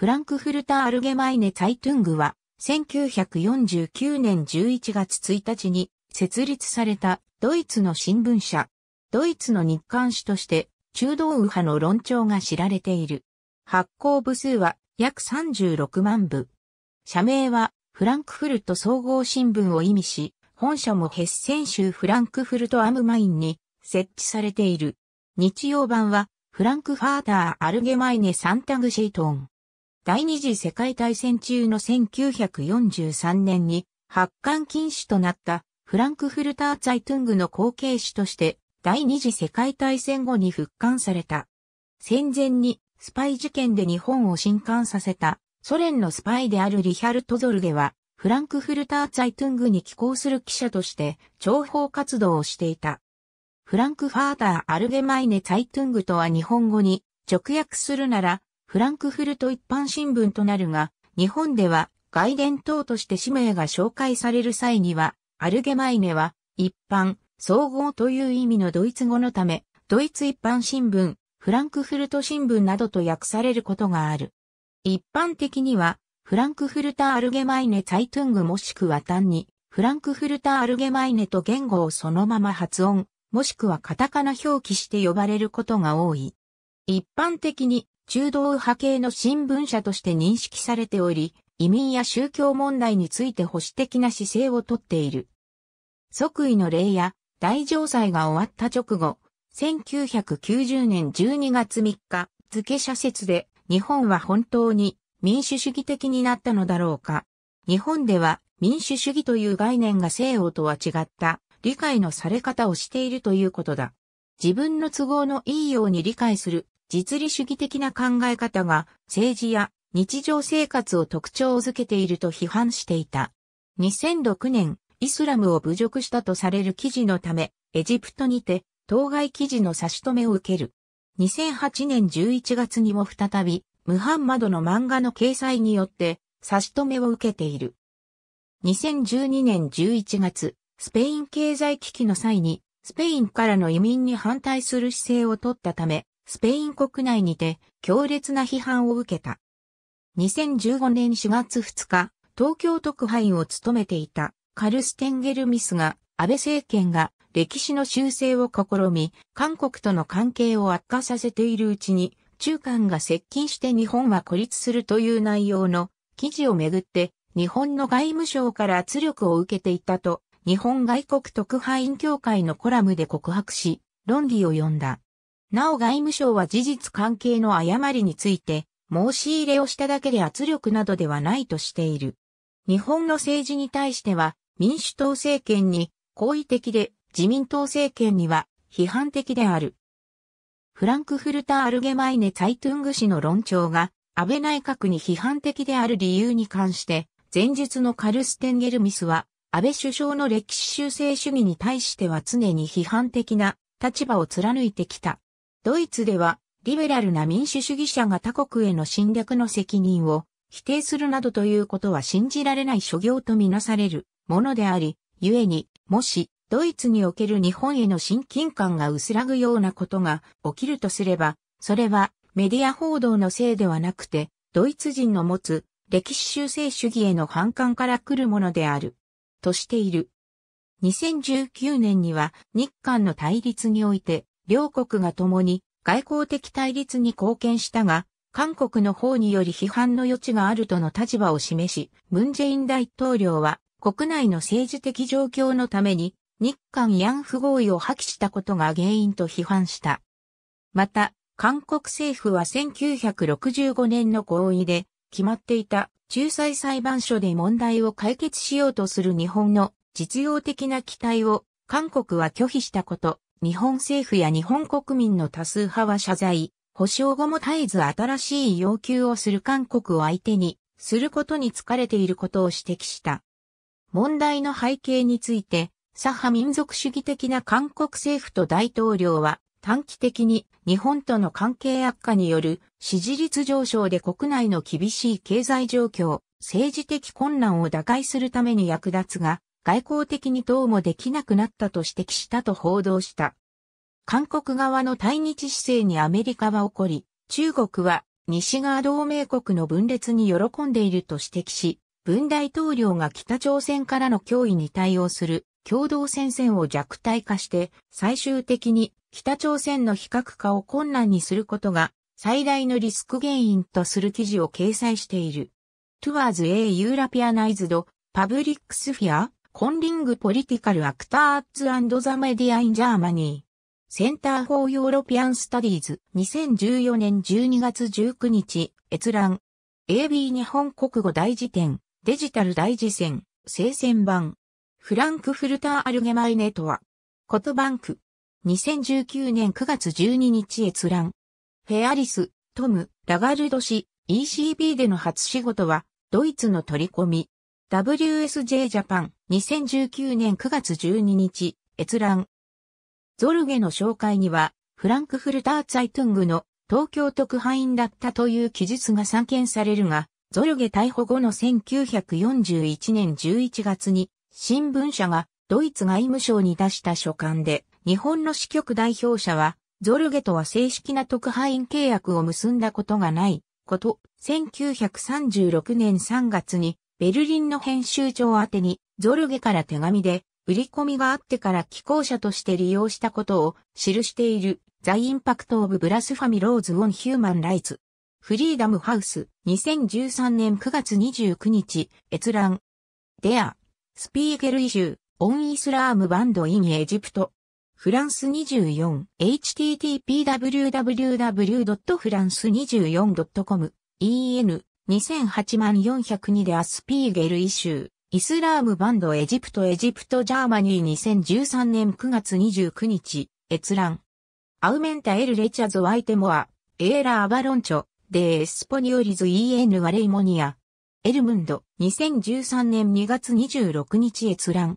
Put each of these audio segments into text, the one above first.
フランクフルター・アルゲマイネ・ツァイトゥングは、1949年11月1日に設立されたドイツの新聞社。ドイツの日刊誌として中道右派の論調が知られている。発行部数は約36万部。社名はフランクフルト総合新聞を意味し、本社もヘッセン州フランクフルトアムマインに設置されている。日曜版はフランクファーター・アルゲマイネ・サンタグシートン。第二次世界大戦中の1943年に発刊禁止となったフランクフルター・ツァイトゥングの後継誌として第二次世界大戦後に復刊された。戦前にスパイ事件で日本を震撼させたソ連のスパイであるリヒャルト・ゾルゲはフランクフルター・ツァイトゥングに寄稿する記者として諜報活動をしていた。フランクファーター・アルゲマイネ・ツァイトゥングとは日本語に直訳するならフランクフルト一般新聞となるが、日本では外伝等として氏名が紹介される際には、アルゲマイネは一般、総合という意味のドイツ語のため、ドイツ一般新聞、フランクフルト新聞などと訳されることがある。一般的には、フランクフルター・アルゲマイネ・ツァイトゥングもしくは単に、フランクフルター・アルゲマイネと言語をそのまま発音、もしくはカタカナ表記して呼ばれることが多い。一般的に、中道派系の新聞社として認識されており、移民や宗教問題について保守的な姿勢をとっている。即位の礼や大城祭が終わった直後、1990年12月3日、付社説で日本は本当に民主主義的になったのだろうか。日本では民主主義という概念が西欧とは違った理解のされ方をしているということだ。自分の都合のいいように理解する実利主義的な考え方が政治や日常生活を特徴づけていると批判していた。2006年、イスラムを侮辱したとされる記事のため、エジプトにて、当該記事の差し止めを受ける。2008年11月にも再び、ムハンマドの漫画の掲載によって、差し止めを受けている。2012年11月、スペイン経済危機の際に、スペインからの移民に反対する姿勢を取ったため、スペイン国内にて強烈な批判を受けた。2015年4月2日、東京特派員を務めていたカルステンゲルミスが安倍政権が歴史の修正を試み、韓国との関係を悪化させているうちに、中韓が接近して日本は孤立するという内容の記事をめぐって、日本の外務省から圧力を受けていたと、日本外国特派員協会のコラムで告白し、論理を読んだ。なお外務省は事実関係の誤りについて、申し入れをしただけで圧力などではないとしている。日本の政治に対しては、民主党政権に好意的で、自民党政権には批判的である。フランクフルター・アルゲマイネ・ツァイトゥング氏の論調が、安倍内閣に批判的である理由に関して、前述のカルステンゲルミスは、安倍首相の歴史修正主義に対しては常に批判的な立場を貫いてきた。ドイツでは、リベラルな民主主義者が他国への侵略の責任を否定するなどということは信じられない諸行とみなされるものであり、故に、もし、ドイツにおける日本への親近感が薄らぐようなことが起きるとすれば、それはメディア報道のせいではなくて、ドイツ人の持つ歴史修正主義への反感から来るものである、としている。2019年には日韓の対立において両国が共に外交的対立に貢献したが、韓国の方により批判の余地があるとの立場を示し、ムンジェイン大統領は国内の政治的状況のために日韓慰安婦合意を破棄したことが原因と批判した。また、韓国政府は1965年の合意で決まっていた仲裁裁判所で問題を解決しようとする日本の実用的な期待を韓国は拒否したこと、日本政府や日本国民の多数派は謝罪、保証後も絶えず新しい要求をする韓国を相手に、することに疲れていることを指摘した。問題の背景について、左派民族主義的な韓国政府と大統領は、短期的に日本との関係悪化による支持率上昇で国内の厳しい経済状況、政治的混乱を打開するために役立つが、外交的にどうもできなくなったと指摘したと報道した。韓国側の対日姿勢にアメリカは怒り、中国は西側同盟国の分裂に喜んでいると指摘し、文大統領が北朝鮮からの脅威に対応する共同戦線を弱体化して最終的に北朝鮮の非核化を困難にすることが最大のリスク原因とする記事を掲載している。Towards a Europeanized Public Sphere? コンリングポリティカルアクターツザメディアインジャーマニー。センターフォーヨーロピアンスタディーズ2014年12月19日閲覧 AB 日本国語大辞典デジタル大辞典聖戦版フランクフルターアルゲマイネとはコトバンク2019年9月12日閲覧フェアリス、トム、ラガルド氏 ECB での初仕事はドイツの取り込み WSJ ジャパン2019年9月12日、閲覧。ゾルゲの紹介には、フランクフルター・ツァイトゥングの東京特派員だったという記述が散見されるが、ゾルゲ逮捕後の1941年11月に、新聞社がドイツ外務省に出した書簡で、日本の支局代表者は、ゾルゲとは正式な特派員契約を結んだことがない、こと、1936年3月に、ベルリンの編集長宛に、ゾルゲから手紙で、売り込みがあってから寄稿者として利用したことを記している、ザ・インパクト・オブ・ブラスファミ・ローズ・オン・ヒューマン・ライツ。フリーダム・ハウス、2013年9月29日、閲覧。デア、スピーゲル・イジュー、オン・イスラーム・バンド・イン・エジプト。フランス 24http://www.france24.com en 2008万402でアスピーゲルイシュー。イスラームバンドエジプトエジプトジャーマニー2013年9月29日、閲覧。アウメンタエルレチャズワイテモア、エーラーバロンチョ、デエスポニオリズイエヌ・ワレイモニア。エルムンド、2013年2月26日閲覧。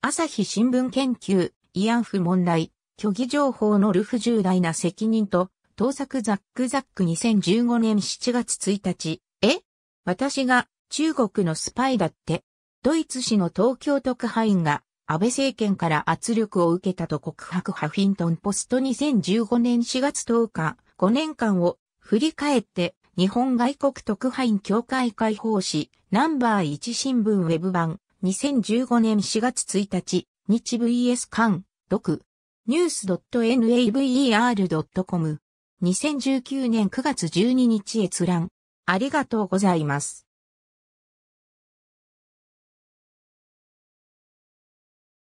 朝日新聞研究、慰安婦問題、虚偽情報のルフ重大な責任と、盗作ザックザック2015年7月1日、え私が中国のスパイだって、ドイツ紙の東京特派員が安倍政権から圧力を受けたと告白ハフィントンポスト2015年4月10日、5年間を振り返って日本外国特派員協会解放誌ナンバー1新聞ウェブ版2015年4月1日日 VS 間読 n e w s .naver.com 2019年9月12日閲覧ありがとうございます。